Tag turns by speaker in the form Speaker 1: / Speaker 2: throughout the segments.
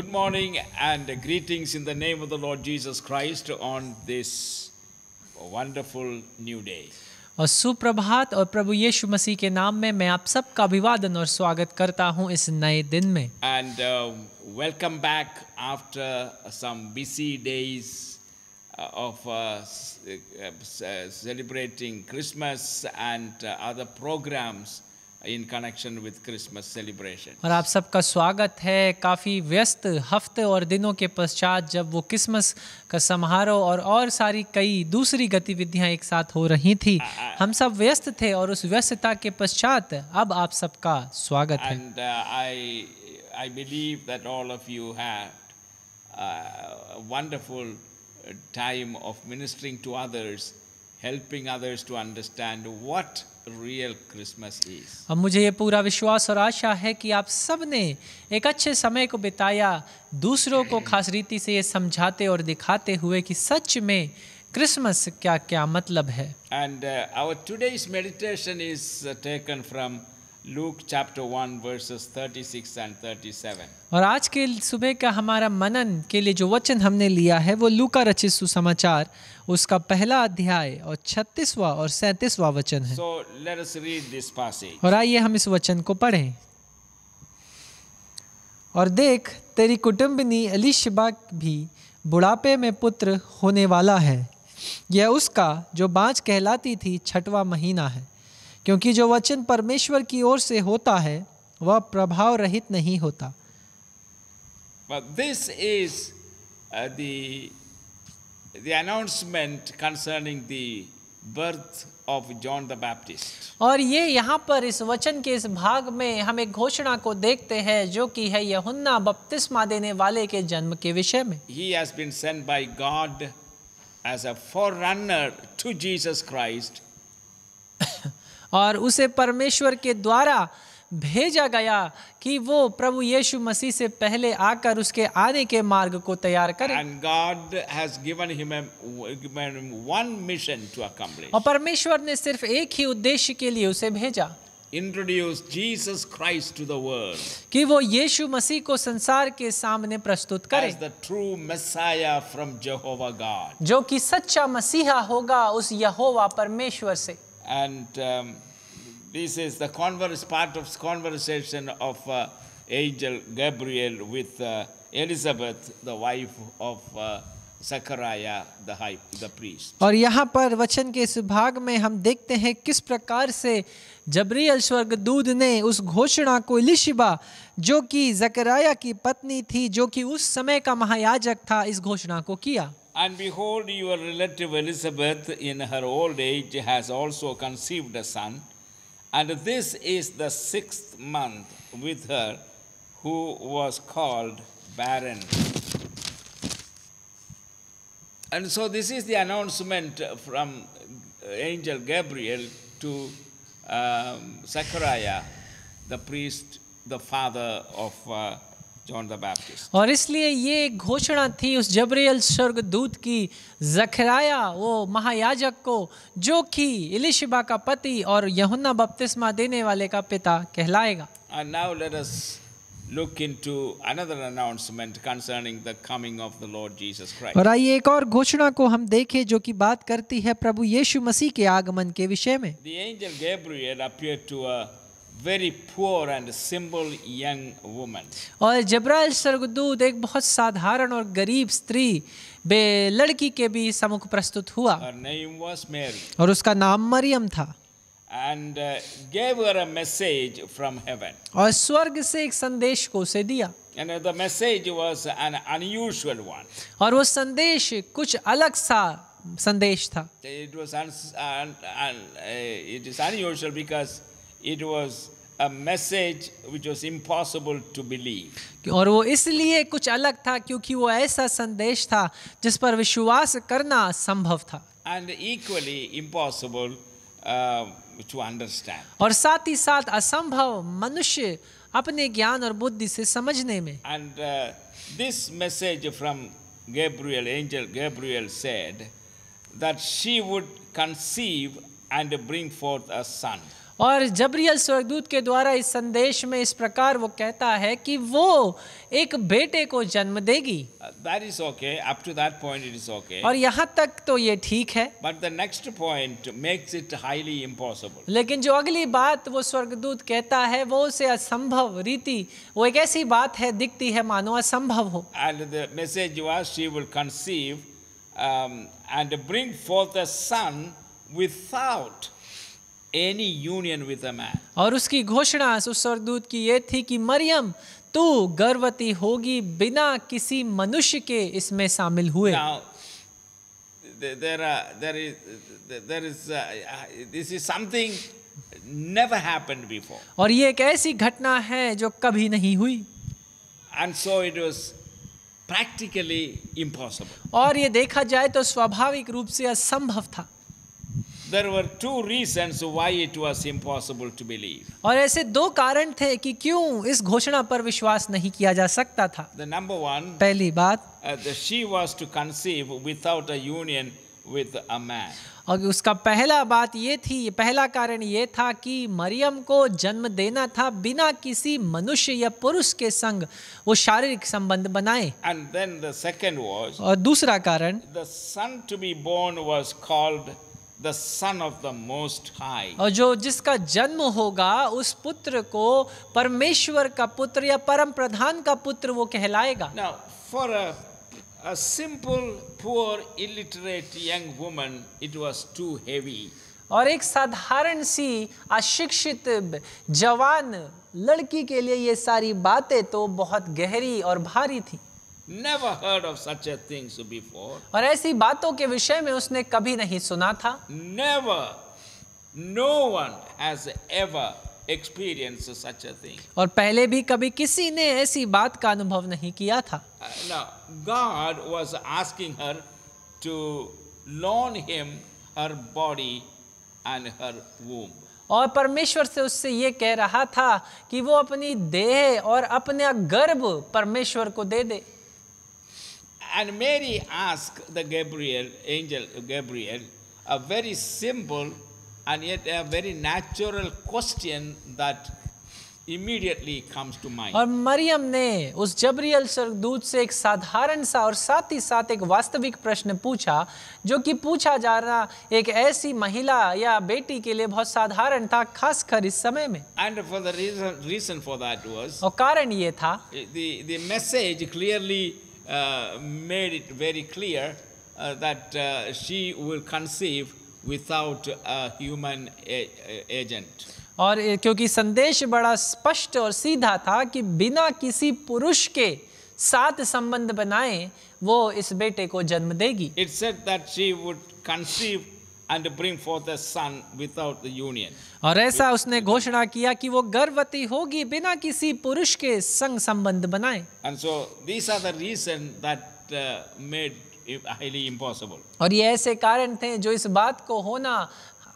Speaker 1: Good morning and greetings in the name of the Lord Jesus Christ on this wonderful new day.
Speaker 2: और सुप्रभात और प्रभु यीशु मसीह के नाम में मैं आप सबका अभिवादन और स्वागत करता हूं इस नए दिन में
Speaker 1: and welcome back after some busy days of uh, uh, uh, celebrating Christmas and other programs in connection with Christmas celebration.
Speaker 2: और आप सबका स्वागत है काफ़ी व्यस्त हफ्ते और दिनों के पश्चात जब वो क्रिसमस का समारोह और और सारी कई दूसरी गतिविधियां एक साथ हो रही थी हम सब व्यस्त थे और उस व्यस्तता के पश्चात अब आप सबका स्वागत है And,
Speaker 1: uh, I, I believe that all of you had a wonderful time of ministering to others, helping others to understand what real Christmas
Speaker 2: is. अब मुझे ये पूरा विश्वास और आशा है कि आप सब ने एक अच्छे समय को बिताया दूसरों को खास रीति से ये समझाते और दिखाते हुए कि सच में क्रिसमस क्या क्या मतलब है
Speaker 1: and our today's meditation is taken from Luke chapter 1 verses 36 and 37.
Speaker 2: और आज के सुबह का हमारा मनन के लिए जो वचन हमने लिया है वो लूका रचित सुसमाचार उसका पहला अध्याय और 36वां और 37वां वचन है
Speaker 1: so, let us read this passage.
Speaker 2: और आइए हम इस वचन को पढ़ें और देख तेरी कुटुंबिनी अलीशबा भी बुढ़ापे में पुत्र होने वाला है यह उसका जो बाँच कहलाती थी छठवा महीना है क्योंकि जो वचन परमेश्वर की ओर से होता है वह प्रभाव रहित नहीं होता
Speaker 1: this is announcement concerning the birth of John the Baptist
Speaker 2: और ये यहाँ पर इस वचन के इस भाग में हम एक घोषणा को देखते हैं जो कि है यहुन्ना बपतिस्मा देने वाले के जन्म के विषय में
Speaker 1: he has been sent by God as a forerunner to Jesus Christ
Speaker 2: और उसे परमेश्वर के द्वारा भेजा गया कि वो प्रभु यीशु मसीह से पहले आकर उसके आने के मार्ग को तैयार करे और परमेश्वर ने सिर्फ एक ही उद्देश्य के लिए उसे भेजा introduce Jesus Christ to the world. कि वो यीशु मसीह को संसार के सामने प्रस्तुत करे as the true Messiah from Jehovah God. जो कि सच्चा मसीहा होगा उस यहोवा परमेश्वर से
Speaker 1: And um, this is the converse part of conversation of uh, angel Gabriel with uh, Elizabeth, the wife of uh, Zachariah, the high, the priest.
Speaker 2: और यहाँ पर वचन के इस भाग में हम देखते हैं किस प्रकार से जबरील स्वर्गदूत ने उस घोषणा को लिशिबा जो कि जकराया की पत्नी थी जो कि उस समय का महायाजक था इस घोषणा को किया
Speaker 1: And behold, your relative Elizabeth, in her old age, has also conceived a son. And this is the sixth month with her, who was called barren. And so, this is the announcement from angel Gabriel to um, Zechariah, the priest, the father of uh, John the Baptist.
Speaker 2: और इसलिए ये घोषणा थी उस जबरेल स्वर्गदूत की जखराया वो महायाजक को जो कि इलिशिबा का पति और यहुन्ना बपतिस्मा देने वाले का पिता कहलाएगा
Speaker 1: And now let us look into another announcement concerning the coming of the Lord Jesus Christ. और आइए एक और
Speaker 2: घोषणा को हम देखें जो कि बात करती है प्रभु यीशु मसीह के आगमन के विषय में.
Speaker 1: The angel Gabriel appeared to a very poor and simple young woman.
Speaker 2: और जब्राइल स्वर्गदूत एक बहुत साधारण और गरीब स्त्री बे लड़की के भी सम्मुख प्रस्तुत हुआ.
Speaker 1: Her name was Mary.
Speaker 2: और उसका नाम मरियम था.
Speaker 1: and uh, gave her a message from heaven.
Speaker 2: और स्वर्ग से एक संदेश को उसे दिया
Speaker 1: And the message was an unusual one.
Speaker 2: और वो संदेश कुछ अलग सा संदेश था
Speaker 1: It was un, un, un, uh, it is unusual because it was a message which was impossible to believe.
Speaker 2: और वो इसलिए कुछ अलग था क्योंकि वो ऐसा संदेश था जिस पर विश्वास करना संभव था
Speaker 1: And equally impossible uh, to understand.
Speaker 2: और साथ ही साथ असंभव मनुष्य अपने ज्ञान और बुद्धि से समझने में
Speaker 1: And uh, this message from Gabriel, angel Gabriel said that she would conceive and bring forth a son.
Speaker 2: और जबरियल स्वर्गदूत के द्वारा इस संदेश में इस प्रकार वो कहता है कि वो एक बेटे को जन्म देगी
Speaker 1: that is okay up to that point it is okay और यहाँ
Speaker 2: तक तो ये ठीक है
Speaker 1: but the next point makes it highly impossible
Speaker 2: लेकिन जो अगली बात वो स्वर्गदूत कहता है वो उसे असंभव रीति वो एक ऐसी बात है दिखती है मानो असंभव हो
Speaker 1: and the message was she will conceive and bring forth the son without any union with a man
Speaker 2: और उसकी घोषणा उस स्वर्गदूत की ये थी कि मरियम तू गर्भवती होगी बिना किसी मनुष्य के इसमें शामिल हुए Now,
Speaker 1: there are, there is there is uh, this is something never happened before
Speaker 2: aur ye ek aisi ghatna hai jo kabhi nahi hui
Speaker 1: and so it was practically impossible
Speaker 2: aur ye dekha jaye to swabhavik roop se asambhav tha
Speaker 1: there were two reasons why it was impossible to believe.
Speaker 2: और ऐसे दो कारण थे कि क्यों इस घोषणा पर विश्वास नहीं किया जा सकता था The number one, पहली बात
Speaker 1: uh, the, she was to conceive without a union with a man.
Speaker 2: और उसका पहला बात ये थी पहला कारण ये था कि मरियम को जन्म देना था बिना किसी मनुष्य या पुरुष के संग वो शारीरिक संबंध बनाए
Speaker 1: And then the second was, और
Speaker 2: दूसरा कारण
Speaker 1: the son to be born was called the son of the most high और
Speaker 2: जो जिसका जन्म होगा उस पुत्र को परमेश्वर का पुत्र या परम प्रधान का पुत्र वो कहलाएगा now
Speaker 1: for a a simple poor illiterate young woman it was too heavy
Speaker 2: और एक साधारण सी अशिक्षित जवान लड़की के लिए ये सारी बातें तो बहुत गहरी और भारी थी
Speaker 1: Never heard of such a things before.
Speaker 2: और ऐसी बातों के विषय में उसने कभी नहीं सुना था Never. No one
Speaker 1: has ever experienced such a thing.
Speaker 2: और पहले भी कभी किसी ने ऐसी बात का अनुभव नहीं किया था
Speaker 1: Now, God was asking her to loan him her body and her womb.
Speaker 2: और परमेश्वर से उससे ये कह रहा था कि वो अपनी देह और अपना गर्भ परमेश्वर को दे दे
Speaker 1: and Mary asked the Gabriel, angel Gabriel, a very simple and yet a very natural question that immediately comes to mind. और
Speaker 2: मरियम ने उस जबरियल सरदूत से एक साधारण सा और साथ ही साथ एक वास्तविक प्रश्न पूछा जो कि पूछा जाना एक ऐसी महिला या बेटी के लिए बहुत साधारण था खासकर इस समय में
Speaker 1: And for the reason, reason for that was,
Speaker 2: और कारण ये था
Speaker 1: the, the message clearly Uh, made it very clear uh, that uh, she will conceive without a human agent.
Speaker 2: और uh, क्योंकि संदेश बड़ा स्पष्ट और सीधा था कि बिना किसी पुरुष के साथ संबंध बनाए वो इस बेटे को जन्म देगी it said that she would
Speaker 1: conceive and bring forth a son without the union.
Speaker 2: और ऐसा उसने घोषणा किया कि वो गर्भवती होगी बिना किसी पुरुष के संग संबंध बनाए
Speaker 1: And so these are the reason that uh, made it highly impossible.
Speaker 2: और ये ऐसे कारण थे जो इस बात को होना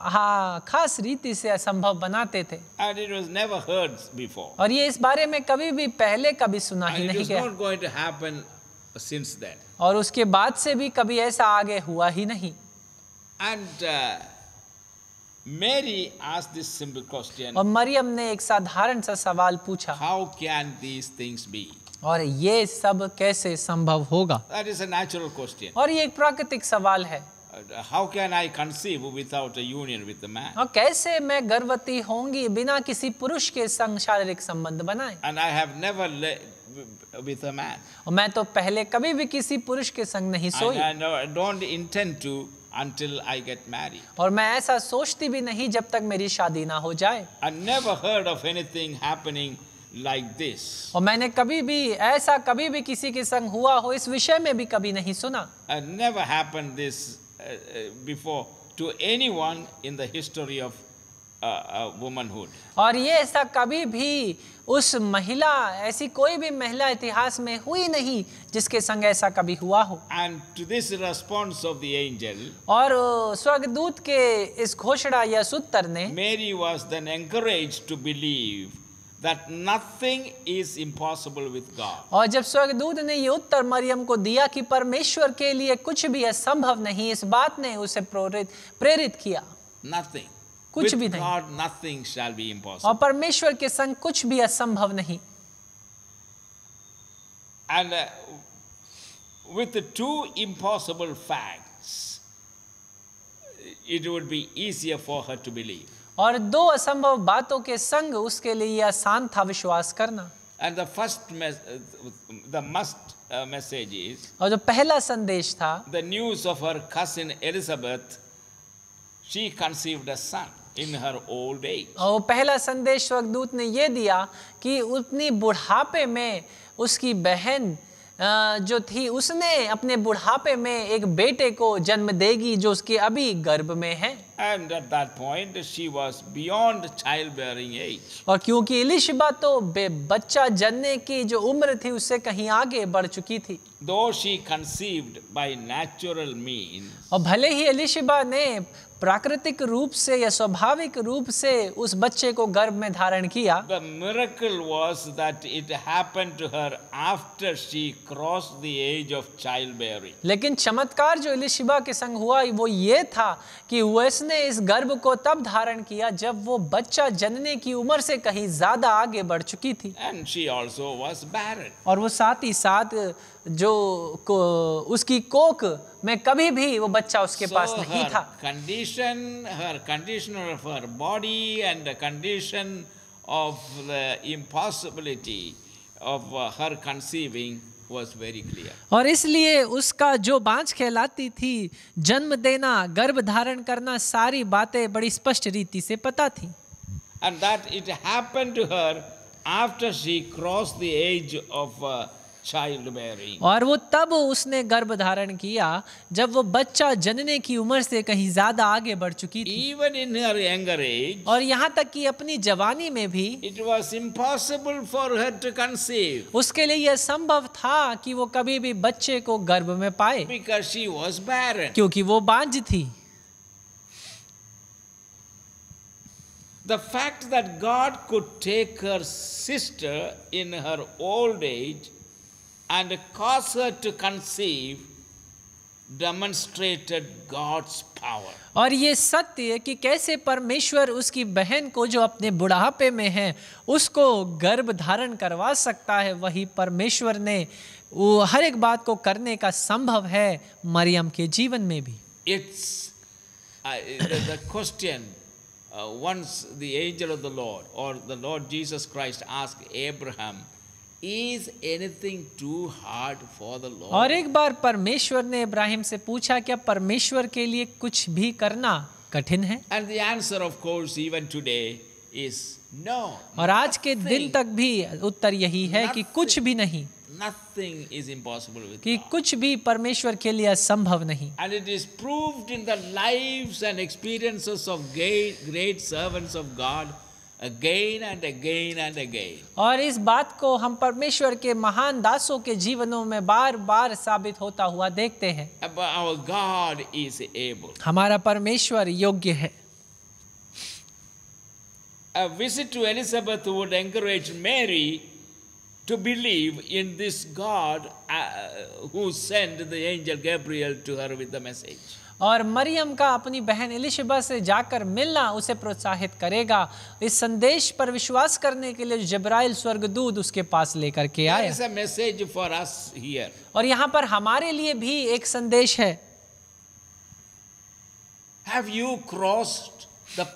Speaker 2: हाँ खास रीति से असंभव बनाते थे And it was never heard before. और ये इस बारे में कभी भी पहले कभी सुना And ही नहीं गया not
Speaker 1: going to happen since then.
Speaker 2: और उसके बाद से भी कभी ऐसा आगे हुआ ही नहीं
Speaker 1: And uh, Mary asked this simple question. और
Speaker 2: मरियम ने एक साधारण सा सवाल पूछा. How can these things be? और ये सब कैसे संभव होगा? That is a natural question. और ये एक प्राकृतिक सवाल है. How
Speaker 1: can I conceive without a union with the man?
Speaker 2: और कैसे मैं गर्भवती होंगी बिना किसी पुरुष के संग शारीरिक संबंध बनाए? And I have never with a man. और मैं तो पहले कभी भी किसी पुरुष के संग नहीं सोई. And
Speaker 1: I don't intend to until I get married.
Speaker 2: और मैं ऐसा सोचती भी नहीं जब तक मेरी शादी ना हो जाए. I never
Speaker 1: heard of anything happening like this.
Speaker 2: और मैंने कभी भी ऐसा कभी भी किसी के संग हुआ हो इस विषय में भी कभी नहीं सुना.
Speaker 1: I never happened this before to anyone in the history of uh, uh, womanhood.
Speaker 2: और ये ऐसा कभी भी उस महिला ऐसी कोई भी महिला इतिहास में हुई नहीं जिसके संग ऐसा कभी हुआ हो and to this response of the angel और स्वर्गदूत के इस घोषणा या सूत्र ने Mary was then encourage to
Speaker 1: believe that nothing is impossible with God.
Speaker 2: और जब स्वर्गदूत ने ये उत्तर मरियम को दिया कि परमेश्वर के लिए कुछ भी असंभव नहीं इस बात ने उसे प्रेरित प्रेरित किया
Speaker 1: Nothing. कुछ भी नहीं God, nothing shall be impossible. और
Speaker 2: परमेश्वर के संग कुछ भी असंभव नहीं And uh, with the two impossible facts, it
Speaker 1: would be easier for her to believe.
Speaker 2: और दो असंभव बातों के संग उसके लिए आसान था विश्वास करना And the first mes- the must
Speaker 1: uh, message is
Speaker 2: और जो पहला संदेश था
Speaker 1: the news of her cousin Elizabeth she conceived a son in her old age
Speaker 2: और पहला संदेश वकदूत ने यह दिया कि उतनी बुढ़ापे में उसकी बहन जो थी उसने अपने बुढ़ापे में एक बेटे को जन्म देगी जो उसके अभी गर्भ में है
Speaker 1: and at that point she was beyond child bearing age
Speaker 2: और क्योंकि इलिशबा तो बच्चा जनने की जो उम्र थी उससे कहीं आगे बढ़ चुकी थी
Speaker 1: though she conceived by natural mean
Speaker 2: और भले ही इलिशबा ने प्राकृतिक रूप से या स्वाभाविक रूप से उस बच्चे को गर्भ में धारण किया
Speaker 1: The miracle was that it happened to her after she crossed the age of childbearing.
Speaker 2: लेकिन चमत्कार जो इलिशिबा के संग हुआ वो ये था कि उसने इस गर्भ को तब धारण किया जब वो बच्चा जनने की उम्र से कहीं ज्यादा आगे बढ़ चुकी थी And
Speaker 1: she also was barren.
Speaker 2: और वो साथ ही साथ जो को, उसकी कोक में कभी भी वो बच्चा उसके so पास नहीं था
Speaker 1: condition her condition of her body and condition of the impossibility of her conceiving was very clear
Speaker 2: और इसलिए उसका जो बांझ कहलाती थी जन्म देना गर्भ धारण करना सारी बातें बड़ी स्पष्ट रीति से पता थी
Speaker 1: and that it happen to her after she cross the age of child
Speaker 2: और वो तब उसने गर्भ धारण किया जब वो बच्चा जनने की उम्र से कहीं ज्यादा आगे बढ़ चुकी थी even in her younger age और यहाँ तक कि अपनी जवानी में भी it was impossible for her to conceive उसके लिए यह संभव था कि वो कभी भी बच्चे को गर्भ में पाए बिकॉज शी वॉज बैर क्योंकि वो बांझ थी The fact that God
Speaker 1: could take her sister in her old age and cause her to conceive demonstrated God's
Speaker 2: power. और ये सत्य कि कैसे परमेश्वर उसकी बहन को जो अपने बुढ़ापे में है उसको गर्भ धारण करवा सकता है वही परमेश्वर ने वो हर एक बात को करने का संभव है मरियम के जीवन में भी it's
Speaker 1: the question once the angel of the Lord or the Lord Jesus Christ asked Abraham Is anything too hard for the Lord? और एक
Speaker 2: बार परमेश्वर ने इब्राहिम से पूछा क्या परमेश्वर के लिए कुछ भी करना कठिन है And the
Speaker 1: answer, of course, even today is no.
Speaker 2: और आज के दिन तक भी उत्तर यही है कि कुछ भी नहीं
Speaker 1: Nothing is impossible with
Speaker 2: कि कुछ भी परमेश्वर के लिए संभव नहीं
Speaker 1: And it is proved in the lives and experiences of great, great servants of God. again and again and again.
Speaker 2: aur is baat ko hum parmeshwar ke महान दासों ke jeevanon mein bar bar sabit hota hua dekhte hain
Speaker 1: our God is able.
Speaker 2: hamara parmeshwar yogya hai
Speaker 1: A visit to Elizabeth would encourage Mary to believe in this God uh, who sent the angel Gabriel to her with the message.
Speaker 2: और मरियम का अपनी बहन इलिशबा से जाकर मिलना उसे प्रोत्साहित करेगा इस संदेश पर विश्वास करने के लिए जबराइल स्वर्गदूत उसके पास लेकर के आए मैसेज फॉर अस हियर और यहाँ पर हमारे लिए भी एक संदेश है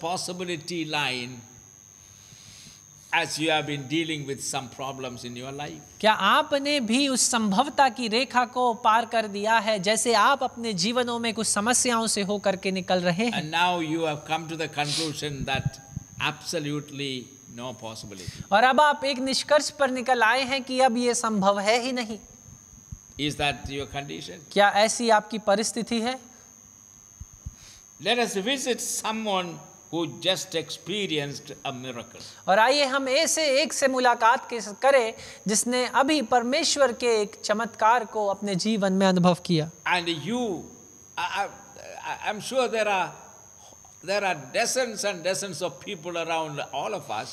Speaker 1: possibility line as you have been dealing with some problems in your life
Speaker 2: क्या आपने भी उस संभवता की रेखा को पार कर दिया है जैसे आप अपने जीवनों में कुछ समस्याओं से होकर के निकल रहे हैं and
Speaker 1: now you have come to the conclusion that absolutely no possibility
Speaker 2: और अब आप एक निष्कर्ष पर निकल आए हैं कि अब ये संभव है ही नहीं
Speaker 1: is that your condition
Speaker 2: क्या ऐसी आपकी परिस्थिति है
Speaker 1: let us visit someone who just experienced a miracle.
Speaker 2: और आइए हम ऐसे एक से मुलाकात करें जिसने अभी परमेश्वर के एक चमत्कार को अपने जीवन में अनुभव किया And you, I, I, I'm sure
Speaker 1: there are there are dozens and dozens of people around all of us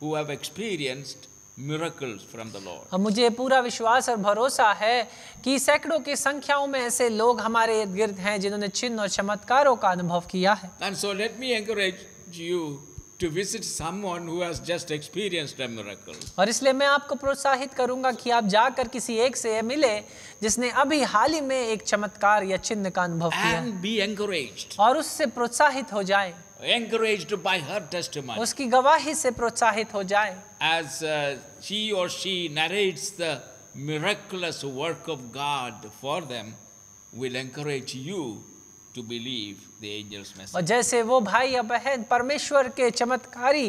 Speaker 1: who have experienced miracles from the Lord.
Speaker 2: हम मुझे पूरा विश्वास और भरोसा है कि सैकड़ों की संख्याओं में ऐसे लोग हमारे इर्द गिर्द हैं जिन्होंने चिन्ह और चमत्कारों का अनुभव किया है
Speaker 1: And so let me encourage you to visit someone who has just experienced a miracle.
Speaker 2: और इसलिए मैं आपको प्रोत्साहित करूंगा कि आप जाकर किसी एक से मिले जिसने अभी हाल ही में एक चमत्कार या चिन्ह का अनुभव किया And be encouraged. और उससे प्रोत्साहित हो जाएं. encouraged by her testimony uski gawahhi se protsahit ho jaye as uh, she or she
Speaker 1: narrates
Speaker 2: the miraculous work
Speaker 1: of God for them will encourage you to believe the angel's message. aur jaise
Speaker 2: wo bhai ya behan parmeshwar ke chamatkari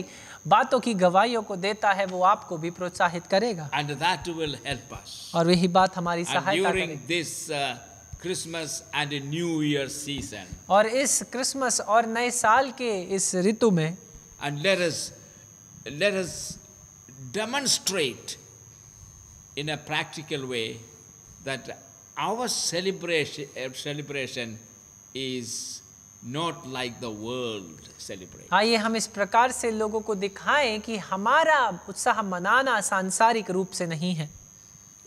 Speaker 2: baaton ki गवाहियों ko deta hai wo aapko bhi protsahit karega And that will help us. aur yahi baat hamari sahayata karegi During
Speaker 1: this uh, Christmas and new year season
Speaker 2: और इस Christmas और नए साल के इस ऋतु में and let us let
Speaker 1: us demonstrate in a practical way that our celebration celebration is not like the world celebrate
Speaker 2: आइए हम इस प्रकार से लोगों को दिखाएं कि हमारा उत्साह मनाना सांसारिक रूप से नहीं है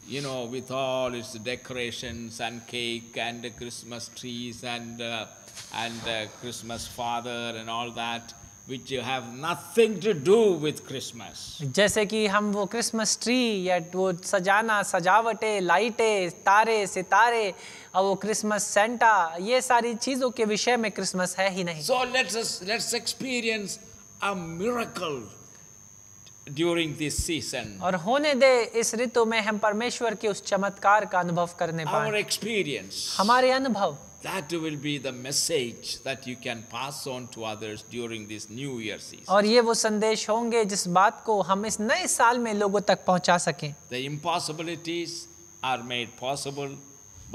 Speaker 1: you know, with all its decorations and cake and Christmas trees and, uh, and uh, Christmas father and all that, which have nothing to do with
Speaker 2: Christmas. जैसे कि हम वो Christmas tree या वो सजाना सजावटें लाइटें तारे सितारे और वो Christmas Santa, ये सारी चीज़ों के विषय में Christmas है ही नहीं
Speaker 1: So let's, let's experience a miracle during this season.
Speaker 2: aur hone de is ritu mein hum parmeshwar ke us chamatkar ka anubhav karne paaye Our experience. hamare anubhav That will be the message
Speaker 1: that you can pass on to others during this new year season.
Speaker 2: aur ye wo sandesh honge jis baat ko hum is naye saal mein logo tak pahuncha sake
Speaker 1: The impossibilities are made possible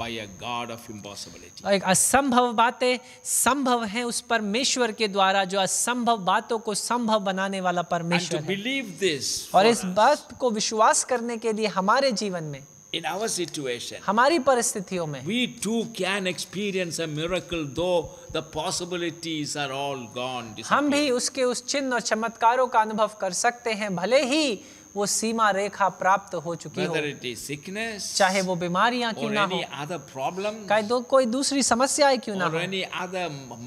Speaker 1: by a God of impossibility.
Speaker 2: एक असंभव बातें संभव हैं उस परमेश्वर के द्वारा जो असंभव बातों को संभव बनाने वाला परमेश्वर And to
Speaker 1: believe this और इस
Speaker 2: बात को विश्वास करने के लिए हमारे जीवन में
Speaker 1: In our situation,
Speaker 2: हमारी परिस्थितियों में we too can experience a miracle though the possibilities are all gone. हम भी उसके उस चिन्ह और चमत्कारों का अनुभव कर सकते हैं भले ही वो सीमा रेखा प्राप्त हो चुकी
Speaker 1: हो sickness,
Speaker 2: चाहे वो बीमारियां क्यों ना हो problem, दो, कोई दूसरी समस्या क्यों ना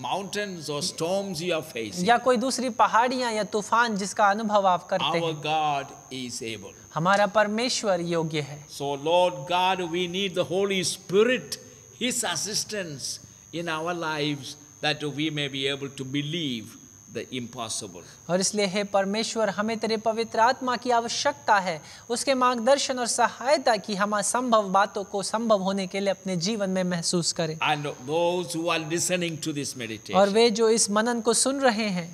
Speaker 2: हो facing, या कोई दूसरी पहाड़ियां या तूफान जिसका अनुभव आप करते हैं हमारा परमेश्वर योग्य है so Lord God we
Speaker 1: need the Holy Spirit his assistance in our lives that we may be able to believe the impossible.
Speaker 2: और इसलिए हे परमेश्वर हमें तेरे पवित्र आत्मा की आवश्यकता है उसके मार्गदर्शन और सहायता की हम असंभव बातों को संभव होने के लिए अपने जीवन में महसूस करें
Speaker 1: And those who are listening to this meditation, और
Speaker 2: वे जो इस मनन को सुन रहे हैं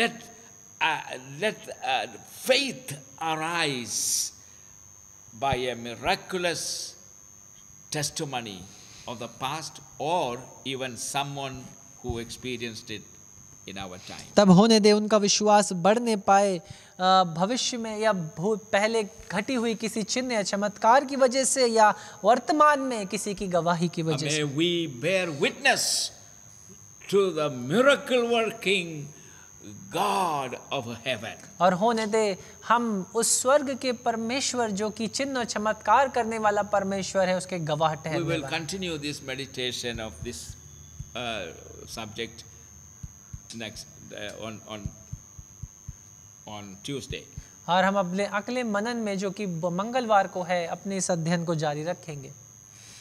Speaker 1: let, uh, let uh, faith arise by a miraculous testimony of the past or even someone who experienced it
Speaker 2: तब होने दे उनका विश्वास बढ़ने पाए भविष्य में या पहले घटी हुई किसी चिन्ह या चमत्कार की वजह से या वर्तमान में किसी की गवाही की वजह से
Speaker 1: we bear witness to the miracle working God of heaven.
Speaker 2: और होने दे हम उस स्वर्ग के परमेश्वर जो कि चिन्ह और चमत्कार करने वाला परमेश्वर है उसके गवाह ठहरने we will
Speaker 1: continue this meditation of this subject next uh, on on on Tuesday.
Speaker 2: और हम अपने अगले मनन में जो कि मंगलवार को है अपने इस अध्ययन को जारी रखेंगे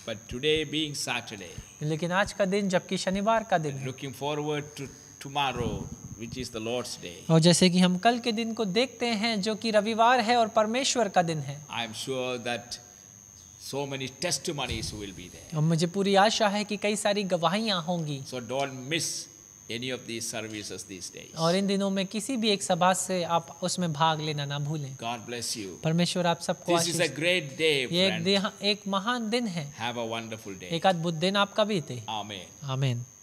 Speaker 1: But today being Saturday,
Speaker 2: लेकिन आज का दिन जबकि शनिवार का दिन looking forward to tomorrow, which is the Lord's day. और जैसे कि हम कल के दिन को देखते हैं जो कि रविवार है और परमेश्वर का दिन है I am sure that so many testimonies will be there. और मुझे पूरी आशा है कि कई सारी गवाहियाँ होंगी So
Speaker 1: don't miss any of these services these days.
Speaker 2: और इन दिनों में किसी भी एक सभा से आप उसमें भाग लेना ना भूलें. God bless you. परमेश्वर आप सबको आशीष. This is a great day, friend. ये एक महान दिन है. Have a wonderful day. एक अद्भुत दिन आपका बीते. Amen. Amen.